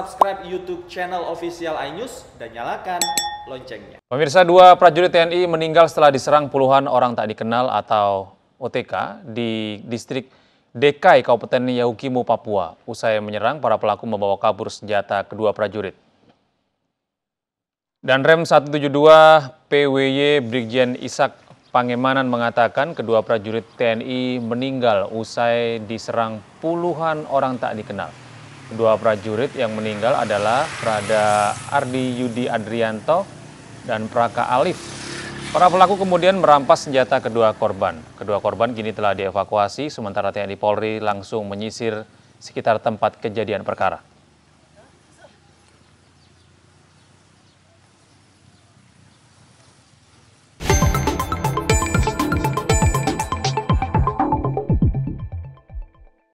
subscribe YouTube channel official iNews dan nyalakan loncengnya. Pemirsa dua prajurit TNI meninggal setelah diserang puluhan orang tak dikenal atau OTK di distrik Dekai Kabupaten Yahukimo, Papua. Usai menyerang, para pelaku membawa kabur senjata kedua prajurit. Dan Rem 172 PWY Brigjen Isak Pangemanan mengatakan kedua prajurit TNI meninggal usai diserang puluhan orang tak dikenal. Dua prajurit yang meninggal adalah Prada Ardi Yudi Adrianto dan Praka Alif. Para pelaku kemudian merampas senjata kedua korban. Kedua korban kini telah dievakuasi, sementara TNI Polri langsung menyisir sekitar tempat kejadian perkara.